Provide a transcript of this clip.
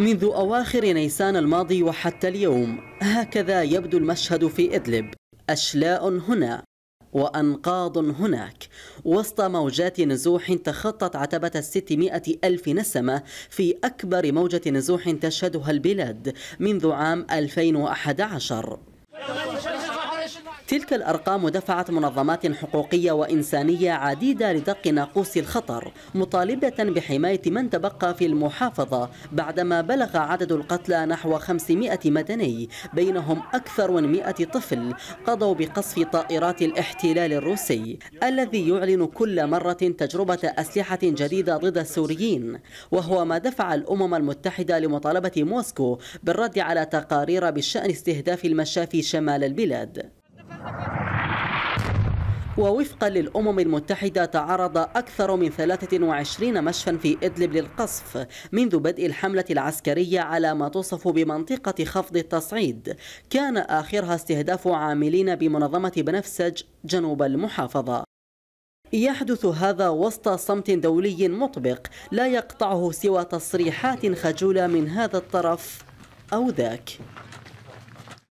منذ أواخر نيسان الماضي وحتى اليوم هكذا يبدو المشهد في إدلب أشلاء هنا وأنقاض هناك وسط موجات نزوح تخطت عتبة الستمائة ألف نسمة في أكبر موجة نزوح تشهدها البلاد منذ عام 2011 تلك الأرقام دفعت منظمات حقوقية وإنسانية عديدة لدق ناقوس الخطر مطالبة بحماية من تبقى في المحافظة بعدما بلغ عدد القتلى نحو 500 مدني بينهم أكثر من 100 طفل قضوا بقصف طائرات الاحتلال الروسي الذي يعلن كل مرة تجربة أسلحة جديدة ضد السوريين وهو ما دفع الأمم المتحدة لمطالبة موسكو بالرد على تقارير بشأن استهداف المشافي شمال البلاد ووفقا للأمم المتحدة تعرض أكثر من 23 مشفى في إدلب للقصف منذ بدء الحملة العسكرية على ما توصف بمنطقة خفض التصعيد كان آخرها استهداف عاملين بمنظمة بنفسج جنوب المحافظة يحدث هذا وسط صمت دولي مطبق لا يقطعه سوى تصريحات خجولة من هذا الطرف أو ذاك